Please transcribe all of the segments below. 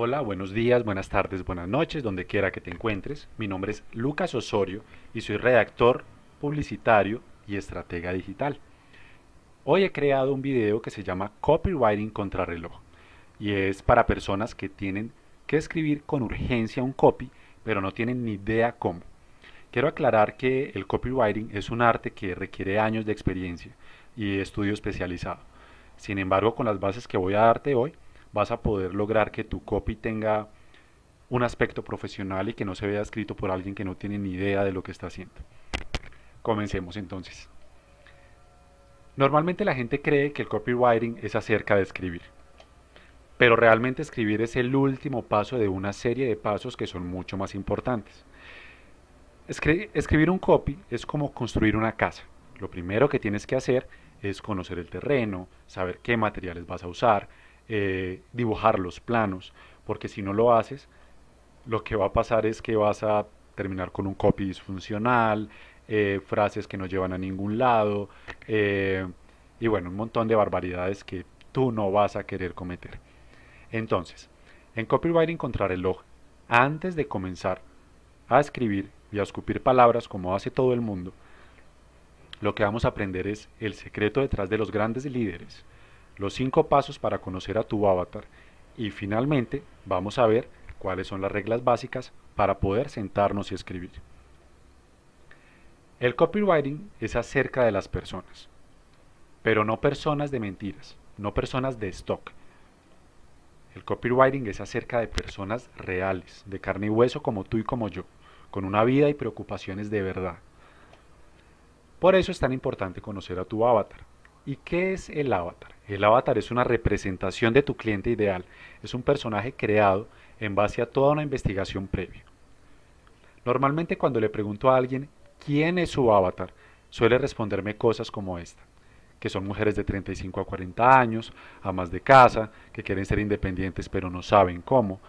Hola, buenos días, buenas tardes, buenas noches, donde quiera que te encuentres. Mi nombre es Lucas Osorio y soy redactor, publicitario y estratega digital. Hoy he creado un video que se llama Copywriting contrarreloj y es para personas que tienen que escribir con urgencia un copy, pero no tienen ni idea cómo. Quiero aclarar que el copywriting es un arte que requiere años de experiencia y estudio especializado. Sin embargo, con las bases que voy a darte hoy, vas a poder lograr que tu copy tenga un aspecto profesional y que no se vea escrito por alguien que no tiene ni idea de lo que está haciendo. Comencemos entonces. Normalmente la gente cree que el copywriting es acerca de escribir, pero realmente escribir es el último paso de una serie de pasos que son mucho más importantes. escribir un copy es como construir una casa. Lo primero que tienes que hacer es conocer el terreno, saber qué materiales vas a usar, eh, dibujar los planos, porque si no lo haces, lo que va a pasar es que vas a terminar con un copy disfuncional, eh, frases que no llevan a ningún lado, eh, y bueno, un montón de barbaridades que tú no vas a querer cometer. Entonces, en copyright encontrar el log antes de comenzar a escribir y a escupir palabras como hace todo el mundo, lo que vamos a aprender es el secreto detrás de los grandes líderes, los cinco pasos para conocer a tu avatar y finalmente vamos a ver cuáles son las reglas básicas para poder sentarnos y escribir. El copywriting es acerca de las personas, pero no personas de mentiras, no personas de stock. El copywriting es acerca de personas reales, de carne y hueso como tú y como yo, con una vida y preocupaciones de verdad. Por eso es tan importante conocer a tu avatar. ¿Y qué es el avatar? El avatar es una representación de tu cliente ideal, es un personaje creado en base a toda una investigación previa. Normalmente cuando le pregunto a alguien quién es su avatar, suele responderme cosas como esta, que son mujeres de 35 a 40 años, amas de casa, que quieren ser independientes pero no saben cómo.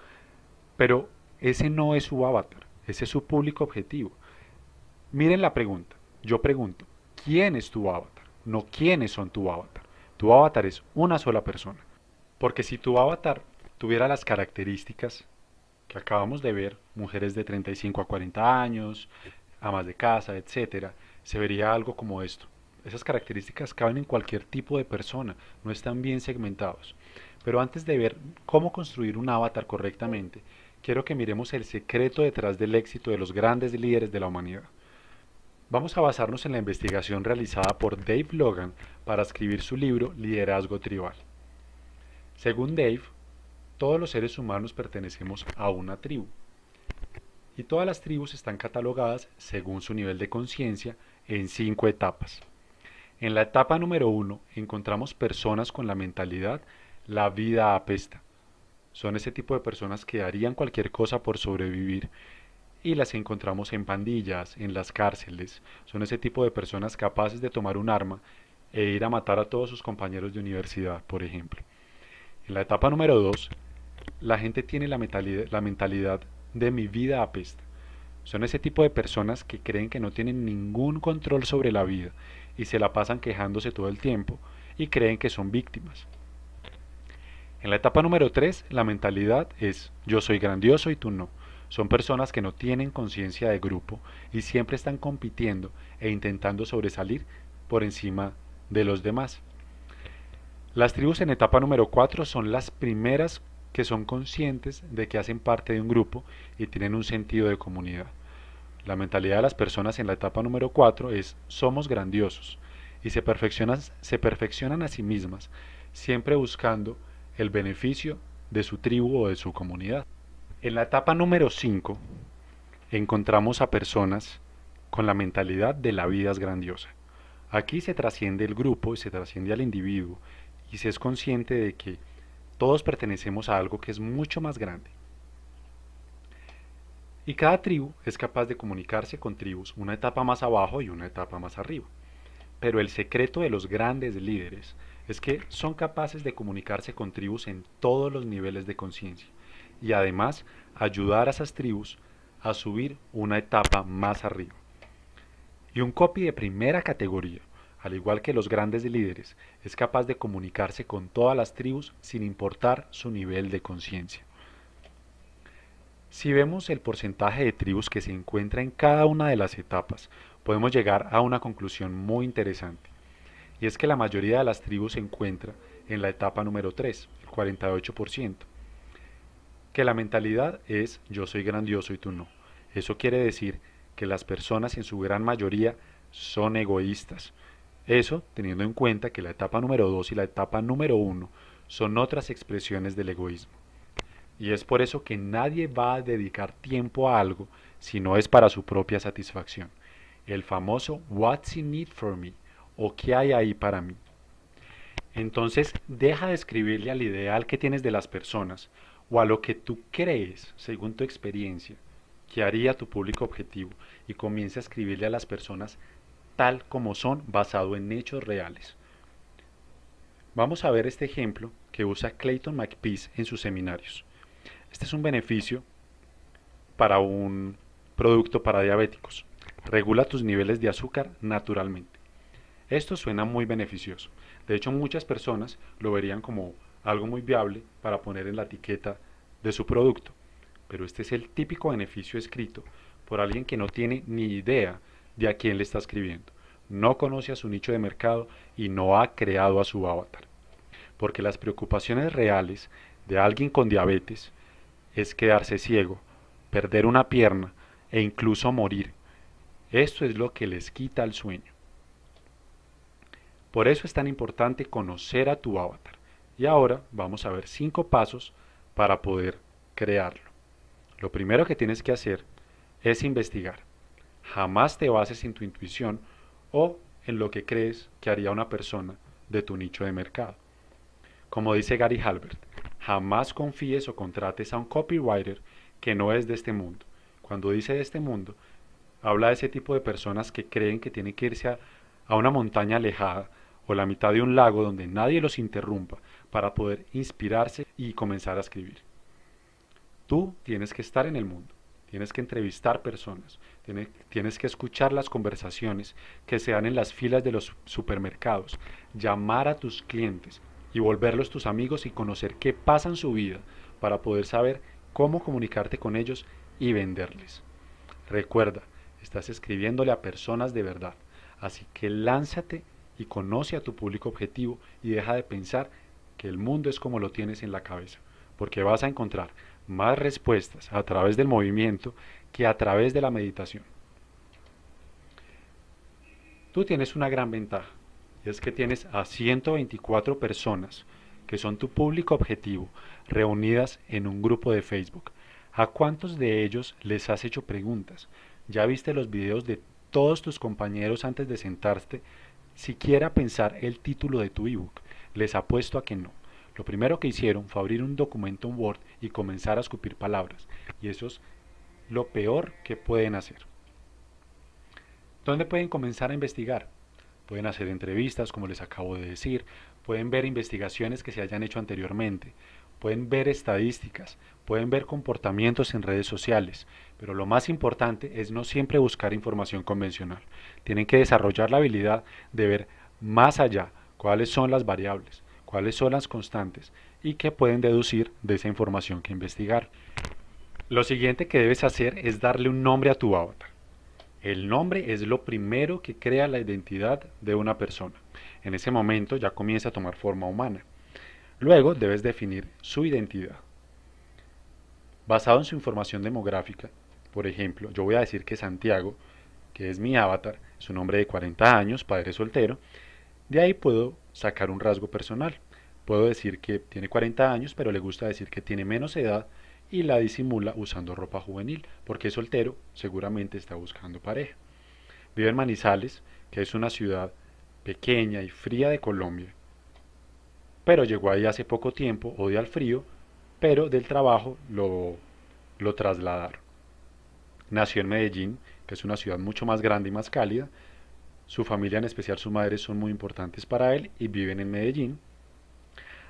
Pero ese no es su avatar, ese es su público objetivo. Miren la pregunta, yo pregunto, ¿quién es tu avatar? No quiénes son tu avatar. Tu avatar es una sola persona. Porque si tu avatar tuviera las características que acabamos de ver, mujeres de 35 a 40 años, amas de casa, etcétera, se vería algo como esto. Esas características caben en cualquier tipo de persona, no están bien segmentados. Pero antes de ver cómo construir un avatar correctamente, quiero que miremos el secreto detrás del éxito de los grandes líderes de la humanidad. Vamos a basarnos en la investigación realizada por Dave Logan para escribir su libro Liderazgo Tribal. Según Dave, todos los seres humanos pertenecemos a una tribu. Y todas las tribus están catalogadas según su nivel de conciencia en cinco etapas. En la etapa número uno encontramos personas con la mentalidad la vida apesta. Son ese tipo de personas que harían cualquier cosa por sobrevivir y las encontramos en pandillas, en las cárceles. Son ese tipo de personas capaces de tomar un arma e ir a matar a todos sus compañeros de universidad, por ejemplo. En la etapa número 2, la gente tiene la mentalidad, de mi vida apesta. Son ese tipo de personas que creen que no tienen ningún control sobre la vida y se la pasan quejándose todo el tiempo y creen que son víctimas. En la etapa número 3, la mentalidad es yo soy grandioso y tú no. Son personas que no tienen conciencia de grupo y siempre están compitiendo e intentando sobresalir por encima de los demás. Las tribus en etapa número 4 son las primeras que son conscientes de que hacen parte de un grupo y tienen un sentido de comunidad. La mentalidad de las personas en la etapa número 4 es somos grandiosos y se perfeccionan, se perfeccionan a sí mismas, siempre buscando el beneficio de su tribu o de su comunidad. En la etapa número 5 encontramos a personas con la mentalidad de la vida es grandiosa. Aquí se trasciende el grupo y se trasciende al individuo y se es consciente de que todos pertenecemos a algo que es mucho más grande. Y cada tribu es capaz de comunicarse con tribus, una etapa más abajo y una etapa más arriba. Pero el secreto de los grandes líderes es que son capaces de comunicarse con tribus en todos los niveles de conciencia y además ayudar a esas tribus a subir una etapa más arriba. Y un copy de primera categoría, al igual que los grandes líderes, es capaz de comunicarse con todas las tribus sin importar su nivel de conciencia. Si vemos el porcentaje de tribus que se encuentra en cada una de las etapas, podemos llegar a una conclusión muy interesante. Y es que la mayoría de las tribus se encuentra en la etapa número 3, el 48%, que la mentalidad es yo soy grandioso y tú no. Eso quiere decir que las personas en su gran mayoría son egoístas. Eso teniendo en cuenta que la etapa número 2 y la etapa número 1 son otras expresiones del egoísmo. Y es por eso que nadie va a dedicar tiempo a algo si no es para su propia satisfacción. El famoso What's in it for me o qué hay ahí para mí. Entonces deja de escribirle al ideal que tienes de las personas o a lo que tú crees, según tu experiencia, que haría tu público objetivo y comienza a escribirle a las personas tal como son, basado en hechos reales. Vamos a ver este ejemplo que usa Clayton McPeace en sus seminarios. Este es un beneficio para un producto para diabéticos. Regula tus niveles de azúcar naturalmente. Esto suena muy beneficioso. De hecho, muchas personas lo verían como algo muy viable para poner en la etiqueta de su producto. Pero este es el típico beneficio escrito por alguien que no tiene ni idea de a quién le está escribiendo. No conoce a su nicho de mercado y no ha creado a su avatar. Porque las preocupaciones reales de alguien con diabetes es quedarse ciego, perder una pierna e incluso morir. Esto es lo que les quita el sueño. Por eso es tan importante conocer a tu avatar. Y ahora vamos a ver cinco pasos para poder crearlo. Lo primero que tienes que hacer es investigar. Jamás te bases en tu intuición o en lo que crees que haría una persona de tu nicho de mercado. Como dice Gary Halbert, jamás confíes o contrates a un copywriter que no es de este mundo. Cuando dice de este mundo, habla de ese tipo de personas que creen que tienen que irse a, a una montaña alejada o la mitad de un lago donde nadie los interrumpa para poder inspirarse y comenzar a escribir. Tú tienes que estar en el mundo, tienes que entrevistar personas, tienes, que escuchar las conversaciones que se dan en las filas de los supermercados, llamar a tus clientes y volverlos tus amigos y conocer qué pasa en su vida para poder saber cómo comunicarte con ellos y venderles. Recuerda, estás escribiéndole a personas de verdad, así que lánzate y conoce a tu público objetivo y deja de pensar que el mundo es como lo tienes en la cabeza, porque vas a encontrar más respuestas a través del movimiento que a través de la meditación. Tú tienes una gran ventaja, y es que tienes a 124 personas que son tu público objetivo reunidas en un grupo de Facebook. ¿A cuántos de ellos les has hecho preguntas? ¿Ya viste los videos de todos tus compañeros antes de sentarte siquiera pensar el título de tu ebook. Les apuesto a que no. Lo primero que hicieron fue abrir un documento en Word y comenzar a escupir palabras. Y eso es lo peor que pueden hacer. ¿Dónde pueden comenzar a investigar? Pueden hacer entrevistas, como les acabo de decir, pueden ver investigaciones que se hayan hecho anteriormente, pueden ver estadísticas, pueden ver comportamientos en redes sociales, pero lo más importante es no siempre buscar información convencional. Tienen que desarrollar la habilidad de ver más allá cuáles son las variables, cuáles son las constantes y qué pueden deducir de esa información que investigar. Lo siguiente que debes hacer es darle un nombre a tu avatar. El nombre es lo primero que crea la identidad de una persona. En ese momento ya comienza a tomar forma humana. Luego debes definir su identidad. Basado en su información demográfica, por ejemplo, yo voy a decir que Santiago, que es mi avatar, es un hombre de 40 años, padre soltero, de ahí puedo sacar un rasgo personal. Puedo decir que tiene 40 años, pero le gusta decir que tiene menos edad y la disimula usando ropa juvenil, porque es soltero, seguramente está buscando pareja. Vive en Manizales, que es una ciudad pequeña y fría de Colombia, pero llegó ahí hace poco tiempo, odia el frío, pero del trabajo lo, lo trasladaron. Nació en Medellín, que es una ciudad mucho más grande y más cálida. Su familia, en especial su madre, son muy importantes para él y viven en Medellín.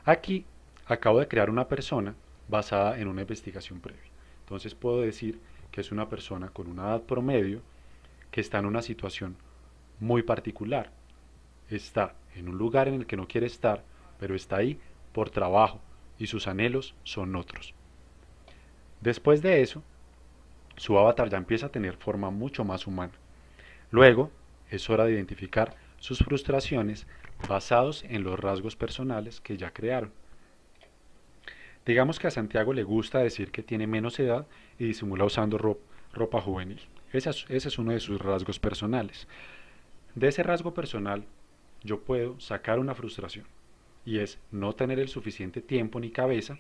Aquí acabo de crear una persona basada en una investigación previa. Entonces puedo decir que es una persona con una edad promedio que está en una situación muy particular. Está en un lugar en el que no quiere estar pero está ahí por trabajo y sus anhelos son otros. Después de eso, su avatar ya empieza a tener forma mucho más humana. Luego, es hora de identificar sus frustraciones basados en los rasgos personales que ya crearon. Digamos que a Santiago le gusta decir que tiene menos edad y disimula usando ropa, juvenil. ese es uno de sus rasgos personales. De ese rasgo personal yo puedo sacar una frustración y es no tener el suficiente tiempo ni cabeza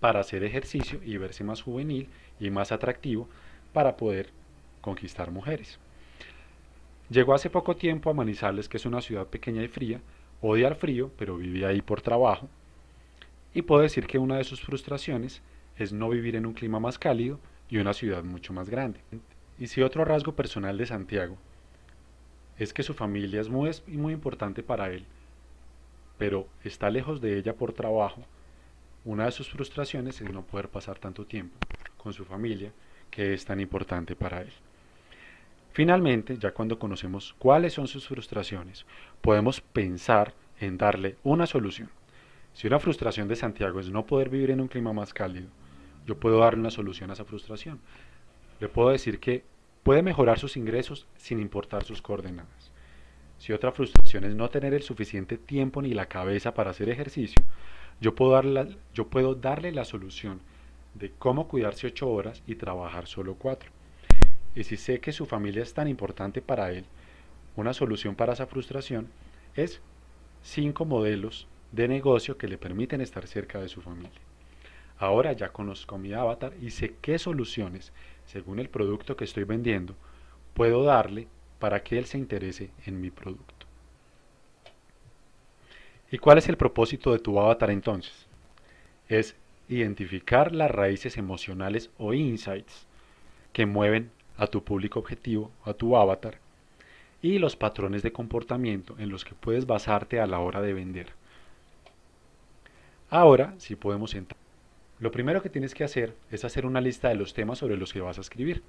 para hacer ejercicio y verse más juvenil y más atractivo para poder conquistar mujeres. Llegó hace poco tiempo a Manizales, que es una ciudad pequeña y fría, odia el frío, pero vivía ahí por trabajo, y puedo decir que una de sus frustraciones es no vivir en un clima más cálido y una ciudad mucho más grande. Y si otro rasgo personal de Santiago es que su familia es muy, muy importante para él, pero está lejos de ella por trabajo, una de sus frustraciones es no poder pasar tanto tiempo con su familia, que es tan importante para él. Finalmente, ya cuando conocemos cuáles son sus frustraciones, podemos pensar en darle una solución. Si una frustración de Santiago es no poder vivir en un clima más cálido, yo puedo darle una solución a esa frustración. Le puedo decir que puede mejorar sus ingresos sin importar sus coordenadas. Si otra frustración es no tener el suficiente tiempo ni la cabeza para hacer ejercicio, yo puedo, darle, la solución de cómo cuidarse ocho horas y trabajar solo cuatro. Y si sé que su familia es tan importante para él, una solución para esa frustración es cinco modelos de negocio que le permiten estar cerca de su familia. Ahora ya conozco mi avatar y sé qué soluciones, según el producto que estoy vendiendo, puedo darle para que él se interese en mi producto. ¿Y cuál es el propósito de tu avatar entonces? Es identificar las raíces emocionales o insights que mueven a tu público objetivo, a tu avatar, y los patrones de comportamiento en los que puedes basarte a la hora de vender. Ahora, si podemos entrar. Lo primero que tienes que hacer es hacer una lista de los temas sobre los que vas a escribir.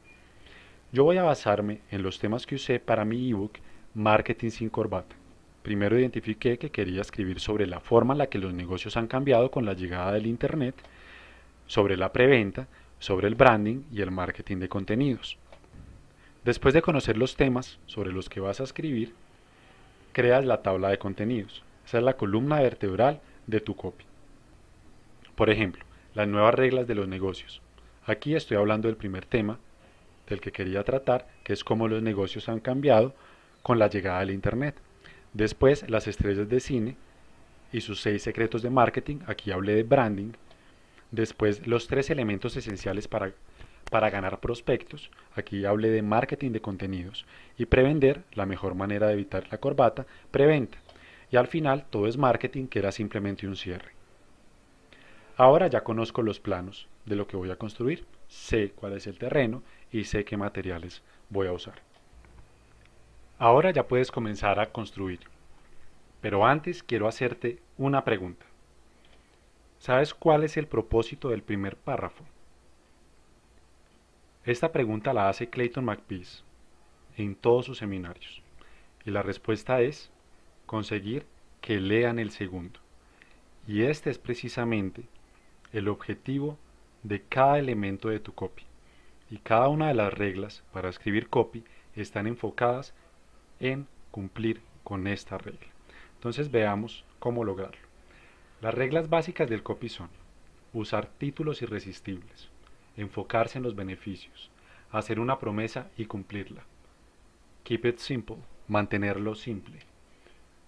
Yo voy a basarme en los temas que usé para mi ebook Marketing sin corbata. Primero identifiqué que quería escribir sobre la forma en la que los negocios han cambiado con la llegada del Internet, sobre la preventa, sobre el branding y el marketing de contenidos. Después de conocer los temas sobre los que vas a escribir, creas la tabla de contenidos. Esa es la columna vertebral de tu copy. Por ejemplo, las nuevas reglas de los negocios. Aquí estoy hablando del primer tema, del que quería tratar, que es cómo los negocios han cambiado con la llegada del Internet. Después, las estrellas de cine y sus seis secretos de marketing, aquí hablé de branding. Después, los tres elementos esenciales para, para ganar prospectos, aquí hablé de marketing de contenidos. Y prevender, la mejor manera de evitar la corbata, preventa. Y al final, todo es marketing, que era simplemente un cierre. Ahora ya conozco los planos de lo que voy a construir, sé cuál es el terreno y sé qué materiales voy a usar. Ahora ya puedes comenzar a construir. Pero antes quiero hacerte una pregunta. ¿Sabes cuál es el propósito del primer párrafo? Esta pregunta la hace Clayton McPeace en todos sus seminarios. Y la respuesta es conseguir que lean el segundo. Y este es precisamente el objetivo de cada elemento de tu copia y cada una de las reglas para escribir copy están enfocadas en cumplir con esta regla. Entonces veamos cómo lograrlo. Las reglas básicas del copy son usar títulos irresistibles, enfocarse en los beneficios, hacer una promesa y cumplirla, keep it simple, mantenerlo simple,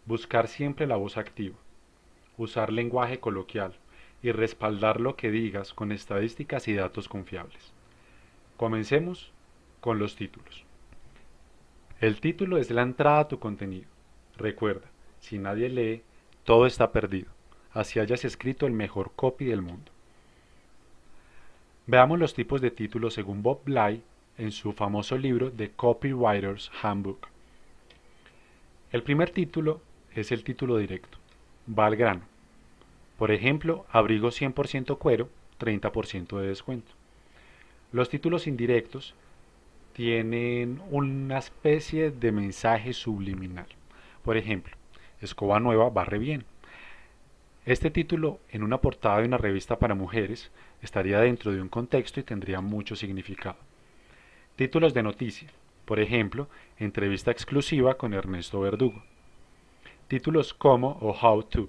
buscar siempre la voz activa, usar lenguaje coloquial y respaldar lo que digas con estadísticas y datos confiables. Comencemos con los títulos. El título es la entrada a tu contenido. Recuerda, si nadie lee, todo está perdido, así hayas escrito el mejor copy del mundo. Veamos los tipos de títulos según Bob Bly en su famoso libro The Copywriter's Handbook. El primer título es el título directo, va al grano. Por ejemplo, abrigo 100% cuero, 30% de descuento. Los títulos indirectos tienen una especie de mensaje subliminal. Por ejemplo, Escoba Nueva barre bien. Este título en una portada de una revista para mujeres estaría dentro de un contexto y tendría mucho significado. Títulos de noticia. Por ejemplo, entrevista exclusiva con Ernesto Verdugo. Títulos como o how to.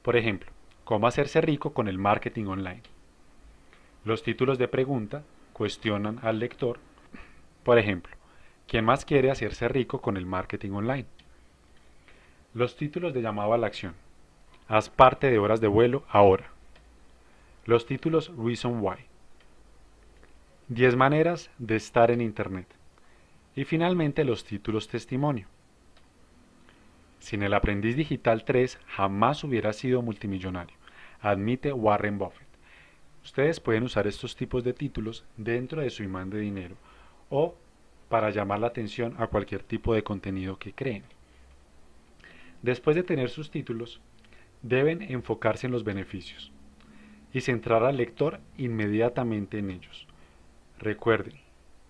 Por ejemplo, cómo hacerse rico con el marketing online. Los títulos de pregunta cuestionan al lector. Por ejemplo, ¿quién más quiere hacerse rico con el marketing online? Los títulos de llamado a la acción. Haz parte de horas de vuelo ahora. Los títulos Reason Why. 10 maneras de estar en Internet. Y finalmente los títulos testimonio. Sin el aprendiz digital 3 jamás hubiera sido multimillonario, admite Warren Buffett. Ustedes pueden usar estos tipos de títulos dentro de su imán de dinero o para llamar la atención a cualquier tipo de contenido que creen. Después de tener sus títulos, deben enfocarse en los beneficios y centrar al lector inmediatamente en ellos. Recuerden,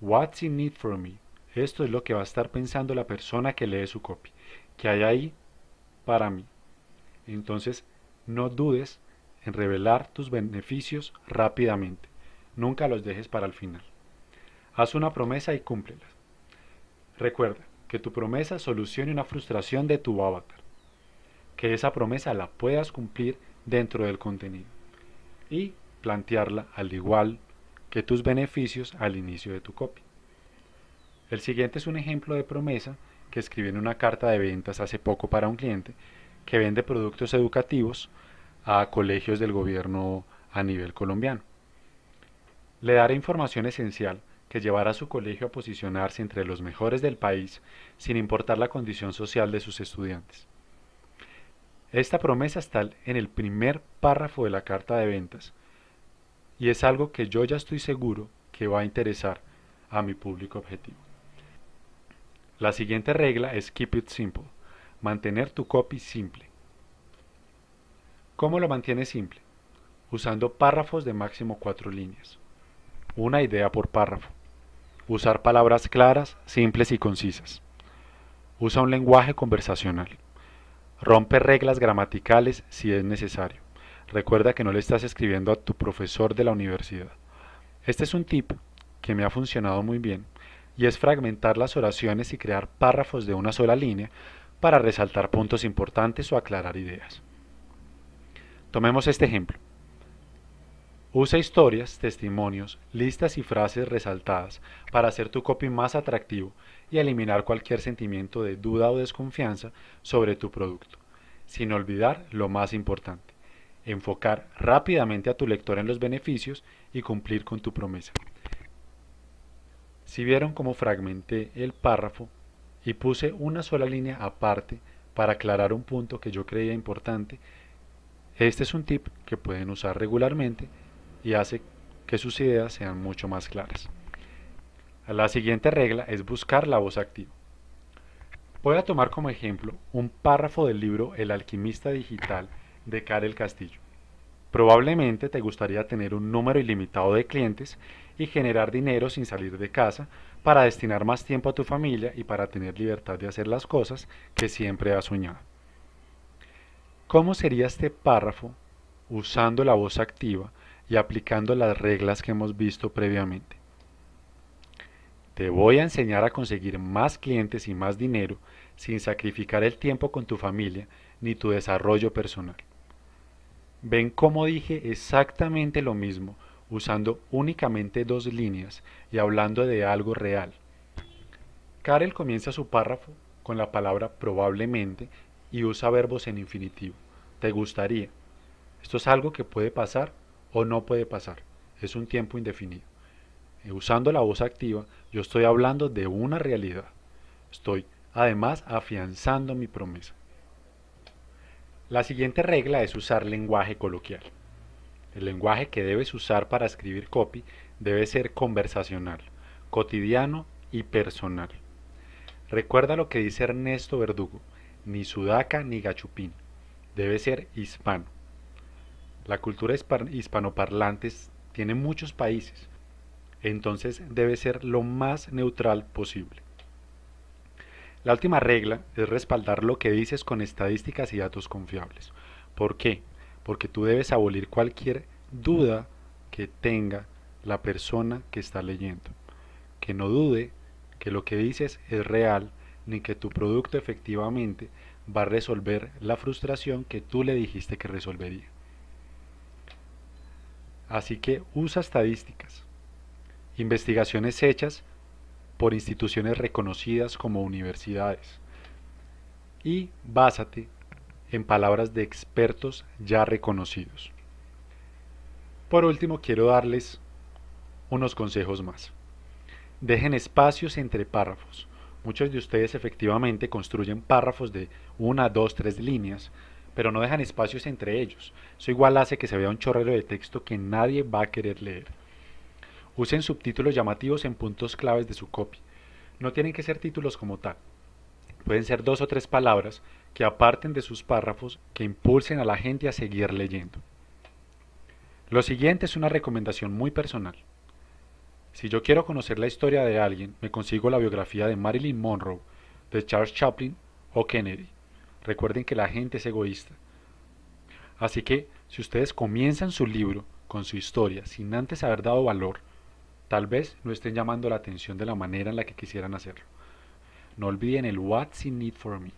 what's in it for me? Esto es lo que va a estar pensando la persona que lee su copia. que hay ahí para mí? Entonces, no dudes en revelar tus beneficios rápidamente. Nunca los dejes para el final. Haz una promesa y cúmplela. Recuerda que tu promesa solucione una frustración de tu avatar. Que esa promesa la puedas cumplir dentro del contenido. Y plantearla al igual que tus beneficios al inicio de tu copia El siguiente es un ejemplo de promesa que escribí en una carta de ventas hace poco para un cliente que vende productos educativos a colegios del gobierno a nivel colombiano. Le dará información esencial que llevará a su colegio a posicionarse entre los mejores del país sin importar la condición social de sus estudiantes. Esta promesa está en el primer párrafo de la carta de ventas y es algo que yo ya estoy seguro que va a interesar a mi público objetivo. La siguiente regla es Keep It Simple, mantener tu copy simple. ¿Cómo lo mantiene simple? Usando párrafos de máximo cuatro líneas. Una idea por párrafo. Usar palabras claras, simples y concisas. Usa un lenguaje conversacional. Rompe reglas gramaticales si es necesario. Recuerda que no le estás escribiendo a tu profesor de la universidad. Este es un tip que me ha funcionado muy bien y es fragmentar las oraciones y crear párrafos de una sola línea para resaltar puntos importantes o aclarar ideas. Tomemos este ejemplo. Usa historias, testimonios, listas y frases resaltadas para hacer tu copy más atractivo y eliminar cualquier sentimiento de duda o desconfianza sobre tu producto, sin olvidar lo más importante, enfocar rápidamente a tu lector en los beneficios y cumplir con tu promesa. Si vieron cómo fragmenté el párrafo y puse una sola línea aparte para aclarar un punto que yo creía importante, este es un tip que pueden usar regularmente y hace que sus ideas sean mucho más claras. La siguiente regla es buscar la voz activa. Voy a tomar como ejemplo un párrafo del libro El alquimista digital de Karel Castillo. Probablemente te gustaría tener un número ilimitado de clientes y generar dinero sin salir de casa para destinar más tiempo a tu familia y para tener libertad de hacer las cosas que siempre has soñado. ¿Cómo sería este párrafo usando la voz activa y aplicando las reglas que hemos visto previamente? Te voy a enseñar a conseguir más clientes y más dinero sin sacrificar el tiempo con tu familia ni tu desarrollo personal. Ven cómo dije exactamente lo mismo usando únicamente dos líneas y hablando de algo real. Karel comienza su párrafo con la palabra probablemente y usa verbos en infinitivo. Te gustaría. Esto es algo que puede pasar o no puede pasar. Es un tiempo indefinido. Eh, usando la voz activa, yo estoy hablando de una realidad. Estoy además afianzando mi promesa. La siguiente regla es usar lenguaje coloquial. El lenguaje que debes usar para escribir copy debe ser conversacional, cotidiano y personal. Recuerda lo que dice Ernesto Verdugo ni sudaca ni gachupín. Debe ser hispano. La cultura hispanoparlantes tiene muchos países, entonces debe ser lo más neutral posible. La última regla es respaldar lo que dices con estadísticas y datos confiables. ¿Por qué? Porque tú debes abolir cualquier duda que tenga la persona que está leyendo. Que no dude que lo que dices es real ni que tu producto efectivamente va a resolver la frustración que tú le dijiste que resolvería. Así que usa estadísticas, investigaciones hechas por instituciones reconocidas como universidades y básate en palabras de expertos ya reconocidos. Por último, quiero darles unos consejos más. Dejen espacios entre párrafos Muchos de ustedes efectivamente construyen párrafos de una, dos, tres líneas, pero no dejan espacios entre ellos. Eso igual hace que se vea un chorrero de texto que nadie va a querer leer. Usen subtítulos llamativos en puntos claves de su copia. No tienen que ser títulos como tal. Pueden ser dos o tres palabras que aparten de sus párrafos que impulsen a la gente a seguir leyendo. Lo siguiente es una recomendación muy personal. Si yo quiero conocer la historia de alguien, me consigo la biografía de Marilyn Monroe, de Charles Chaplin o Kennedy. Recuerden que la gente es egoísta. Así que, si ustedes comienzan su libro con su historia sin antes haber dado valor, tal vez no estén llamando la atención de la manera en la que quisieran hacerlo. No olviden el What's in Need for Me.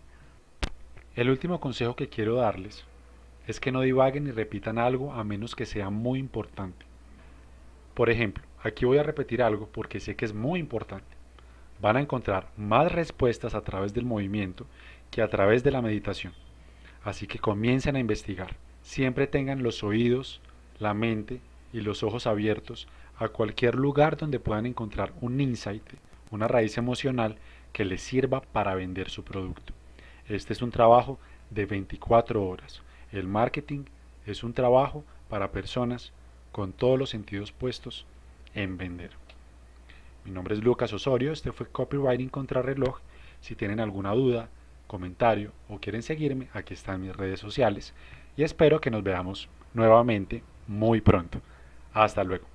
El último consejo que quiero darles es que no divaguen y repitan algo a menos que sea muy importante. Por ejemplo, Aquí voy a repetir algo porque sé que es muy importante. Van a encontrar más respuestas a través del movimiento que a través de la meditación. Así que comiencen a investigar. Siempre tengan los oídos, la mente y los ojos abiertos a cualquier lugar donde puedan encontrar un insight, una raíz emocional que les sirva para vender su producto. Este es un trabajo de 24 horas. El marketing es un trabajo para personas con todos los sentidos puestos en vender. Mi nombre es Lucas Osorio, este fue Copywriting Reloj, Si tienen alguna duda, comentario o quieren seguirme, aquí están mis redes sociales y espero que nos veamos nuevamente muy pronto. Hasta luego.